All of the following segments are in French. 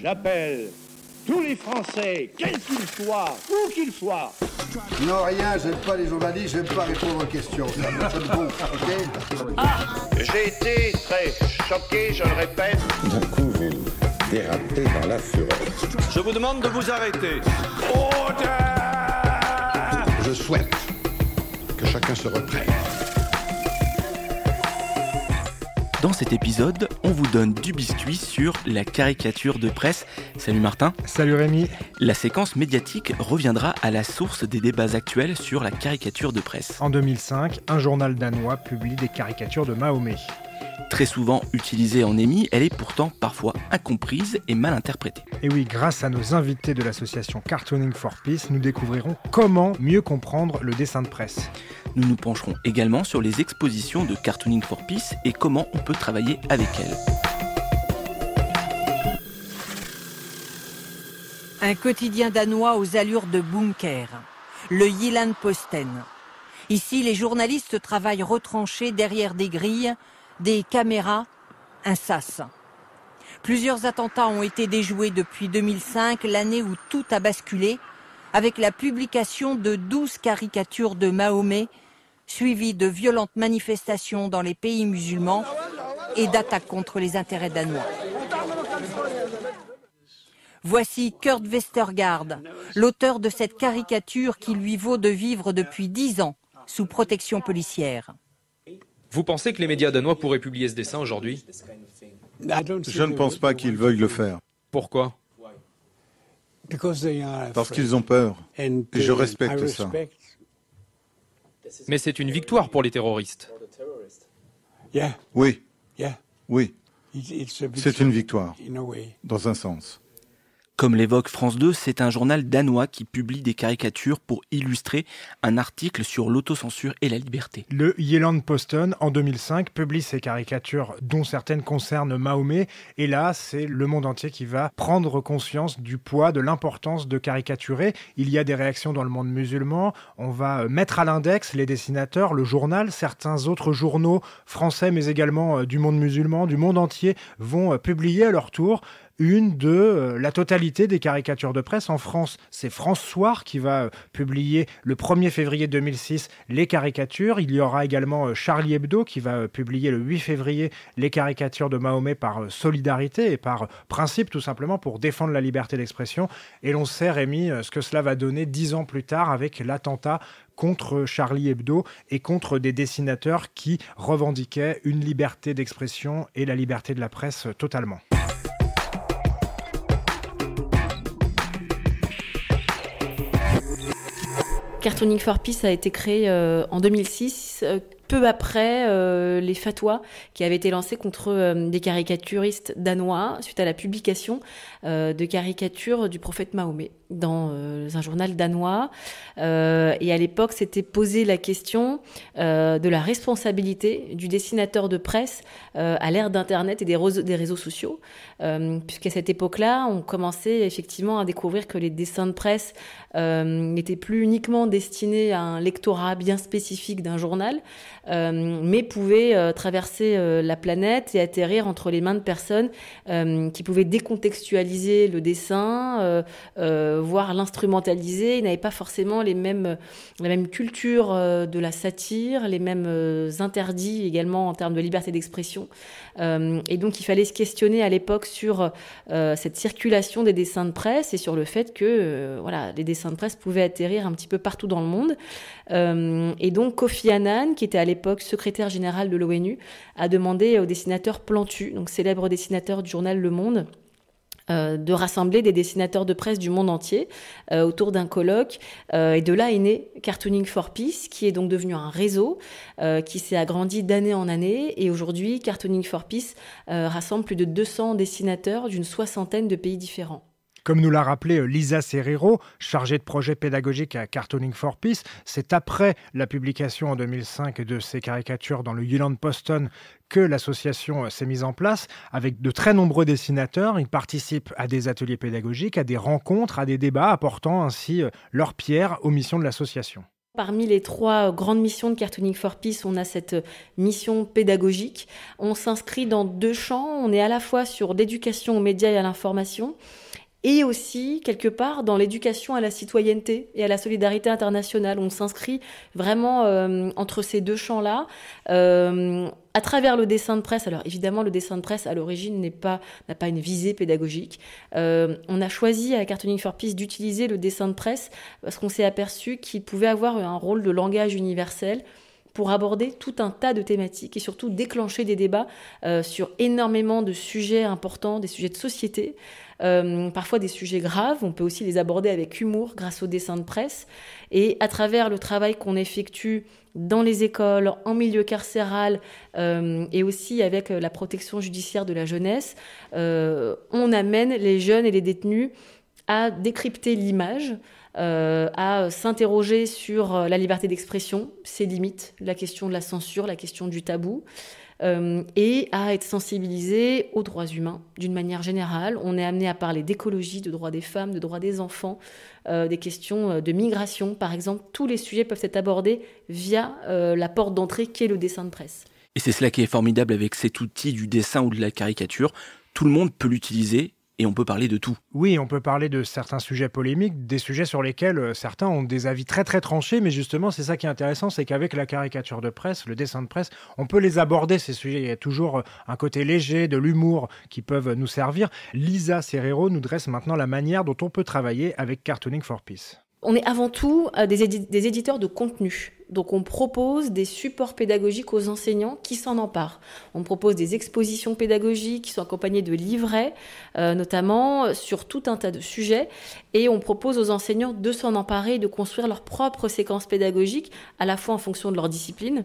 J'appelle tous les Français, quels qu'ils soient, où qu'ils soient. Non, rien, j'aime pas les journalistes, j'aime pas répondre aux questions. Ah. J'ai été très choqué, je le répète. D'un coup, vous dérapé dans la fureur. Je vous demande de vous arrêter. Je souhaite que chacun se reprenne. Dans cet épisode, on vous donne du biscuit sur la caricature de presse. Salut Martin. Salut Rémi. La séquence médiatique reviendra à la source des débats actuels sur la caricature de presse. En 2005, un journal danois publie des caricatures de Mahomet. Très souvent utilisée en émi, elle est pourtant parfois incomprise et mal interprétée. Et oui, grâce à nos invités de l'association Cartooning for Peace, nous découvrirons comment mieux comprendre le dessin de presse. Nous nous pencherons également sur les expositions de Cartooning for Peace et comment on peut travailler avec elles. Un quotidien danois aux allures de bunker, le Yilan Posten. Ici, les journalistes travaillent retranchés derrière des grilles des caméras, un sas. Plusieurs attentats ont été déjoués depuis 2005, l'année où tout a basculé, avec la publication de douze caricatures de Mahomet, suivies de violentes manifestations dans les pays musulmans et d'attaques contre les intérêts danois. Voici Kurt Westergaard, l'auteur de cette caricature qui lui vaut de vivre depuis dix ans sous protection policière. Vous pensez que les médias danois pourraient publier ce dessin aujourd'hui ah, Je ne pense pas qu'ils veuillent le faire. Pourquoi Parce qu'ils ont peur. Et je respecte ça. Mais c'est une victoire pour les terroristes. Oui. Oui. C'est une victoire, dans un sens. Comme l'évoque France 2, c'est un journal danois qui publie des caricatures pour illustrer un article sur l'autocensure et la liberté. Le Yeland Posten, en 2005, publie ses caricatures dont certaines concernent Mahomet. Et là, c'est le monde entier qui va prendre conscience du poids, de l'importance de caricaturer. Il y a des réactions dans le monde musulman. On va mettre à l'index les dessinateurs, le journal, certains autres journaux français, mais également euh, du monde musulman, du monde entier, vont euh, publier à leur tour une de euh, la totalité des caricatures de presse en France. C'est François qui va euh, publier le 1er février 2006 les caricatures. Il y aura également euh, Charlie Hebdo qui va publier le 8 février les caricatures de Mahomet par solidarité et par principe tout simplement pour défendre la liberté d'expression. Et l'on sait, Rémi, ce que cela va donner dix ans plus tard avec l'attentat contre Charlie Hebdo et contre des dessinateurs qui revendiquaient une liberté d'expression et la liberté de la presse totalement. Cartooning for Peace a été créé euh, en 2006 peu après euh, les fatwas qui avaient été lancés contre euh, des caricaturistes danois suite à la publication euh, de caricatures du prophète Mahomet dans un journal danois. et à l'époque, c'était posée la question de la responsabilité du dessinateur de presse à l'ère d'Internet et des, des, réseaux sociaux, puisqu'à cette époque-là, on commençait effectivement à découvrir que les dessins de presse n'étaient plus uniquement destinés à un lectorat bien spécifique d'un journal, euh, mais pouvaient euh, traverser euh, la planète et atterrir entre les mains de personnes qui pouvaient décontextualiser le dessin, voire l'instrumentaliser. Ils n'avaient pas forcément les mêmes, la même culture de la satire, les mêmes interdits également en termes de liberté d'expression. et donc il fallait se questionner à l'époque sur cette circulation des dessins de presse et sur le fait que voilà, les dessins de presse pouvaient atterrir un petit peu partout dans le monde. et donc Kofi Annan, qui était à l'époque l'époque secrétaire général de l'ONU, a demandé au dessinateur Plantu, donc célèbre dessinateur du journal Le Monde, euh, de rassembler des dessinateurs de presse du monde entier euh, autour d'un colloque. Euh, et de là est né Cartooning for Peace, qui est donc devenu un réseau qui s'est agrandi d'année en année. Et aujourd'hui, Cartooning for Peace rassemble plus de 200 dessinateurs d'une soixantaine de pays différents. Comme nous l'a rappelé euh, Lisa Serrero, chargée de projet pédagogique à Cartooning for Peace, c'est après la publication en 2005 de ces caricatures dans le Yuland Poston que l'association euh, s'est mise en place avec de très nombreux dessinateurs. Ils participent à des ateliers pédagogiques, à des rencontres, à des débats, apportant ainsi euh, leur pierre aux missions de l'association. Parmi les trois grandes missions de Cartooning for Peace, on a cette mission pédagogique. On s'inscrit dans deux champs. On est à la fois sur l'éducation aux médias et à l'information et aussi quelque part dans l'éducation à la citoyenneté et à la solidarité internationale. On s'inscrit vraiment euh, entre ces deux champs-là. Euh, à travers le dessin de presse, alors évidemment le dessin de presse à l'origine n'est pas n'a pas une visée pédagogique. Euh, on a choisi à Cartooning for Peace d'utiliser le dessin de presse parce qu'on s'est aperçu qu'il pouvait avoir un rôle de langage universel pour aborder tout un tas de thématiques et surtout déclencher des débats euh, sur énormément de sujets importants, des sujets de société, euh, parfois des sujets graves. On peut aussi les aborder avec humour grâce aux dessins de presse. Et à travers le travail qu'on effectue dans les écoles, en milieu carcéral euh, et aussi avec la protection judiciaire de la jeunesse, on amène les jeunes et les détenus à décrypter l'image, euh, à s'interroger sur euh, la liberté d'expression, ses limites, la question de la censure, la question du tabou, euh, et à être sensibilisé aux droits humains d'une manière générale. On est amené à parler d'écologie, de droits des femmes, de droits des enfants, des questions de migration, par exemple. Tous les sujets peuvent être abordés via la porte d'entrée qui est le dessin de presse. Et c'est cela qui est formidable avec cet outil du dessin ou de la caricature. Tout le monde peut l'utiliser et on peut parler de tout. Oui, on peut parler de certains sujets polémiques, des sujets sur lesquels euh, certains ont des avis très très tranchés, mais justement c'est ça qui est intéressant, c'est qu'avec la caricature de presse, le dessin de presse, on peut les aborder ces sujets. Il y a toujours euh, un côté léger, de l'humour qui peuvent nous servir. Lisa Serrero nous dresse maintenant la manière dont on peut travailler avec Cartooning for Peace. On est avant tout euh, des, éditeurs de contenu. Donc on propose des supports pédagogiques aux enseignants qui s'en emparent. On propose des expositions pédagogiques qui sont accompagnées de livrets, euh, notamment euh, sur tout un tas de sujets. Et on propose aux enseignants de s'en emparer et de construire leurs propre séquences pédagogiques, à la fois en fonction de leur discipline,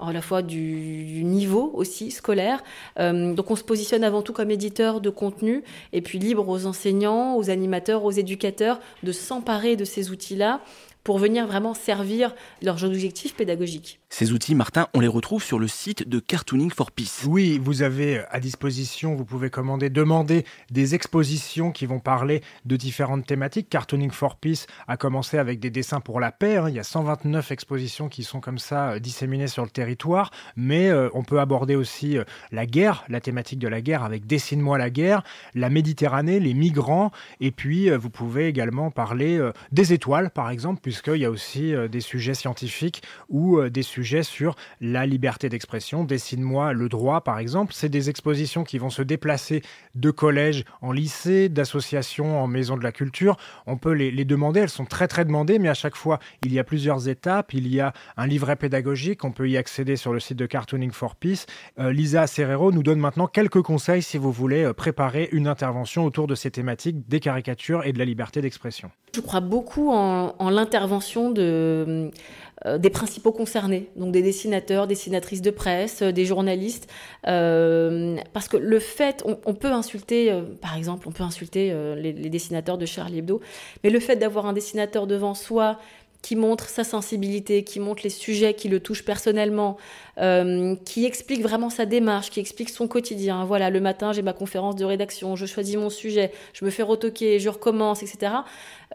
à la fois du, niveau aussi scolaire. Euh, donc on se positionne avant tout comme éditeur de contenu, et puis libre aux enseignants, aux animateurs, aux éducateurs de s'emparer de ces outils-là pour venir vraiment servir leurs objectifs pédagogiques. Ces outils, Martin, on les retrouve sur le site de Cartooning for Peace. Oui, vous avez à disposition, vous pouvez commander, demander des expositions qui vont parler de différentes thématiques. Cartooning for Peace a commencé avec des dessins pour la paix. Hein. Il y a 129 expositions qui sont comme ça euh, disséminées sur le territoire. Mais euh, on peut aborder aussi euh, la guerre, la thématique de la guerre avec Dessine-moi la guerre, la Méditerranée, les migrants. Et puis, vous pouvez également parler des étoiles, par exemple, puisqu'il y a aussi euh, des sujets scientifiques ou euh, des sujets sur la liberté d'expression. Dessine-moi le droit, par exemple. C'est des expositions qui vont se déplacer de collège en lycée, d'associations en maison de la culture. On peut les, demander, elles sont très très demandées, mais à chaque fois, il y a plusieurs étapes. Il y a un livret pédagogique, on peut y accéder sur le site de Cartooning for Peace. Euh, Lisa Serrero nous donne maintenant quelques conseils si vous voulez préparer une intervention autour de ces thématiques des caricatures et de la liberté d'expression. Je crois beaucoup en, l'intervention euh, des principaux concernés, donc des dessinateurs, dessinatrices de presse, euh, des journalistes, euh, parce que le fait, on, peut insulter, par exemple, on peut insulter les, les, dessinateurs de Charlie Hebdo, mais le fait d'avoir un dessinateur devant soi qui montre sa sensibilité, qui montre les sujets qui le touchent personnellement, euh, qui explique vraiment sa démarche, qui explique son quotidien. Voilà, le matin, j'ai ma conférence de rédaction, je choisis mon sujet, je me fais retoquer, je recommence, etc.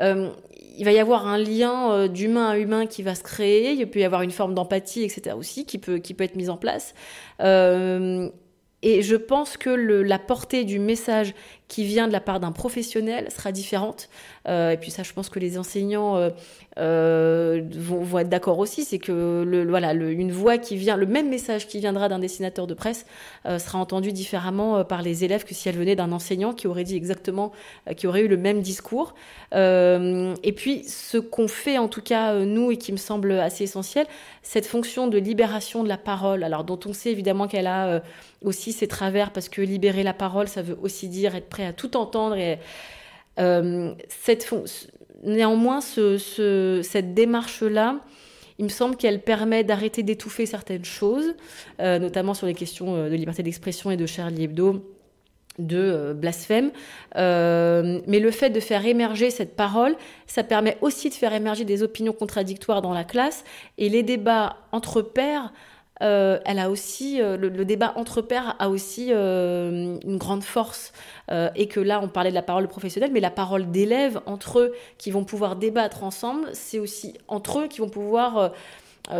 Euh, il va y avoir un lien euh, d'humain à humain qui va se créer, il peut y avoir une forme d'empathie, etc. aussi, qui peut, qui peut être mise en place. et je pense que la portée du message qui vient de la part d'un professionnel sera différente. Euh, et puis ça, je pense que les enseignants euh, euh, vont, être d'accord aussi, c'est que le, voilà, une voix qui vient, le même message qui viendra d'un dessinateur de presse sera entendu différemment par les élèves que si elle venait d'un enseignant qui aurait dit exactement, qui aurait eu le même discours. et puis ce qu'on fait en tout cas nous et qui me semble assez essentiel, cette fonction de libération de la parole, alors dont on sait évidemment qu'elle a aussi ses travers parce que libérer la parole, ça veut aussi dire être à tout entendre. Et, euh, cette, néanmoins, ce, cette démarche-là, il me semble qu'elle permet d'arrêter d'étouffer certaines choses, euh, notamment sur les questions euh, de liberté d'expression et de Charlie Hebdo de blasphème. mais le fait de faire émerger cette parole, ça permet aussi de faire émerger des opinions contradictoires dans la classe. Et les débats entre pairs euh, elle a aussi euh, le, débat entre pairs a aussi euh, une grande force et que là on parlait de la parole professionnelle mais la parole d'élèves entre eux qui vont pouvoir débattre ensemble c'est aussi entre eux qui vont pouvoir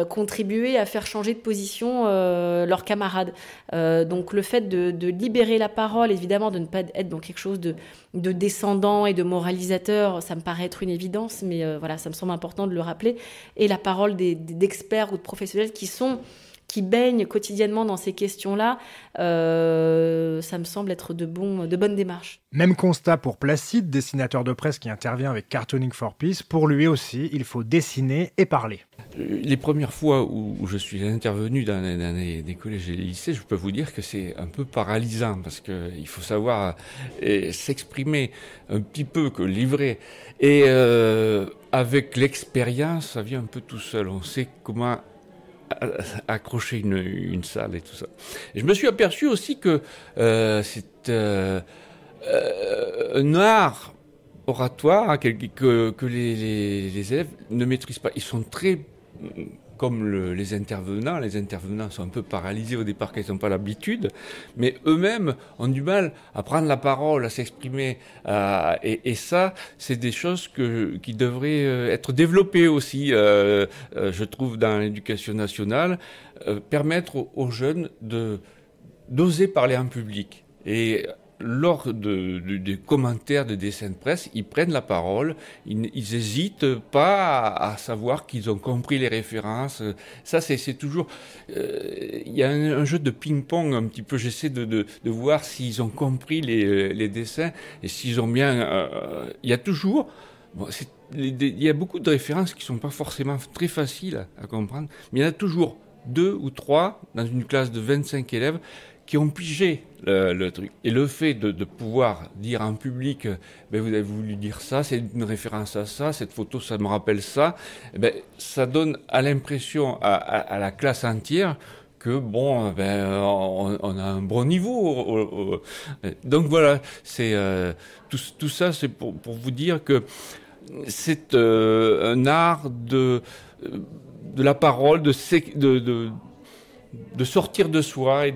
contribuer à faire changer de position leurs camarades. donc le fait de, libérer la parole, évidemment, de ne pas être dans quelque chose de, de descendant et de moralisateur, ça me paraît être une évidence, mais voilà, ça me semble important de le rappeler. Et la parole d'experts ou de professionnels qui sont qui baignent quotidiennement dans ces questions-là, euh, ça me semble être de, de bonnes démarches. Même constat pour Placide, dessinateur de presse qui intervient avec Cartooning for Peace. Pour lui aussi, il faut dessiner et parler. Euh, les premières fois où je suis intervenu dans, les collèges et les lycées, je peux vous dire que c'est un peu paralysant parce qu'il faut savoir euh, s'exprimer un petit peu, que livrer. Et avec l'expérience, ça vient un peu tout seul. On sait comment accrocher une, salle et tout ça. je me suis aperçu aussi que euh, c'est euh, euh, un art oratoire que, les, les élèves ne maîtrisent pas. Ils sont très comme les intervenants, les intervenants sont un peu paralysés au départ qu'ils n'ont pas l'habitude, mais eux-mêmes ont du mal à prendre la parole, à s'exprimer. et, ça, c'est des choses que, qui devraient euh, être développées aussi, euh, euh, je trouve, dans l'éducation nationale, permettre aux jeunes de d'oser parler en public. Et lors des commentaires de dessins de presse, ils prennent la parole, ils, n'hésitent hésitent pas à, savoir qu'ils ont compris les références. Ça, c'est toujours. Euh, il y a un, jeu de ping-pong un petit peu. J'essaie de, voir s'ils ont compris les, dessins et s'ils ont bien. Euh, euh, il y a toujours. il y a beaucoup de références qui sont pas forcément très faciles à, à comprendre, mais il y en a toujours deux ou trois dans une classe de 25 élèves qui ont pigé le, truc. Et le fait de, pouvoir dire en public, euh, ben, vous avez voulu dire ça, c'est une référence à ça, cette photo, ça me rappelle ça, eh ben, ça donne à l'impression à, la classe entière que bon, euh, ben, on, a un bon niveau. Donc voilà, c'est euh, tout, tout, ça, c'est pour, vous dire que c'est un art de, de la parole, de, de, de de sortir de soi et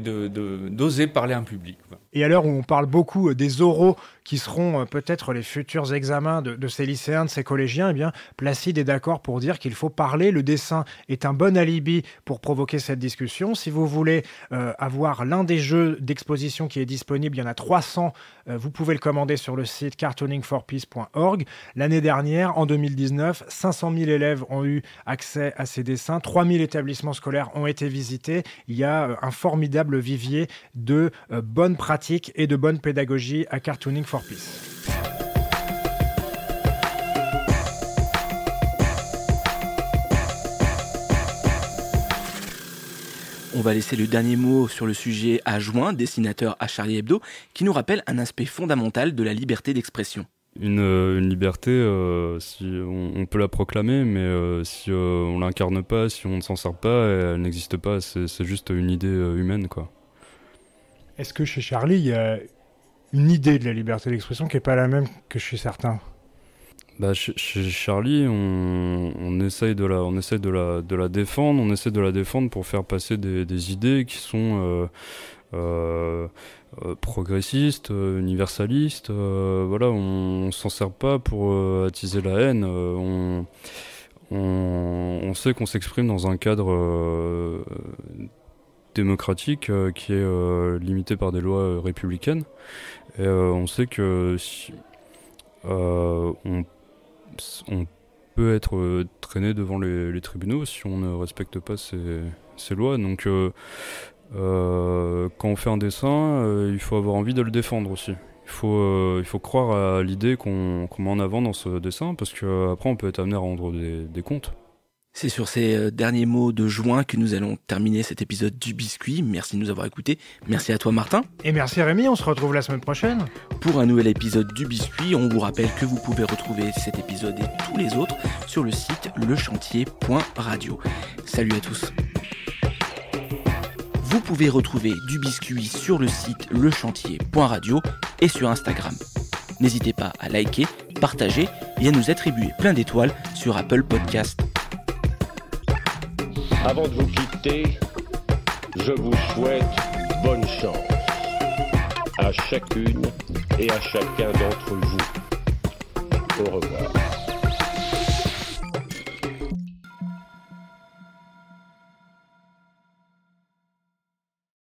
d'oser de, parler en public. Et à l'heure où on parle beaucoup euh, des oraux qui seront euh, peut-être les futurs examens de, ces lycéens, de ces collégiens, eh bien, Placide est d'accord pour dire qu'il faut parler. Le dessin est un bon alibi pour provoquer cette discussion. Si vous voulez euh, avoir l'un des jeux d'exposition qui est disponible, il y en a 300. vous pouvez le commander sur le site cartooningforpeace.org. L'année dernière, en 2019, 500 000 élèves ont eu accès à ces dessins. 3000 établissements scolaires ont été visités. Il y a un formidable vivier de bonnes pratiques et de bonne pédagogie à Cartooning for Peace. On va laisser le dernier mot sur le sujet à Juin, dessinateur à Charlie Hebdo, qui nous rappelle un aspect fondamental de la liberté d'expression. Une, euh, liberté, euh, on, peut la proclamer, mais euh, si on l'incarne pas, si on ne s'en sert pas, elle n'existe pas. C'est juste une idée humaine, quoi est-ce que chez Charlie, il y a une idée de la liberté d'expression qui n'est pas la même que chez certains bah, chez, Charlie, on, essaye, de la, on de, la, de la défendre, on essaie de la défendre pour faire passer des, idées qui sont euh, euh, euh, progressistes, universalistes. voilà, on, ne s'en sert pas pour attiser la haine. on sait qu'on s'exprime dans un cadre démocratique euh, qui est euh, limitée par des lois euh, républicaines. on sait que si, on, peut être traîné devant les, tribunaux si on ne respecte pas ces, lois. Donc quand on fait un dessin, il faut avoir envie de le défendre aussi. Il faut, il faut croire à l'idée qu'on met en avant dans ce dessin, parce qu'après on peut être amené à rendre des comptes c'est sur ces euh, derniers mots de juin que nous allons terminer cet épisode du biscuit. Merci de nous avoir écoutés. Merci à toi Martin. Et merci Rémi, on se retrouve la semaine prochaine. Pour un nouvel épisode du biscuit, on vous rappelle que vous pouvez retrouver cet épisode et tous les autres sur le site lechantier.radio. Salut à tous. Vous pouvez retrouver du biscuit sur le site lechantier.radio et sur Instagram. N'hésitez pas à liker, partager et à nous attribuer plein d'étoiles sur Apple Podcast. Avant de vous quitter, je vous souhaite bonne chance à chacune et à chacun d'entre vous. Au revoir.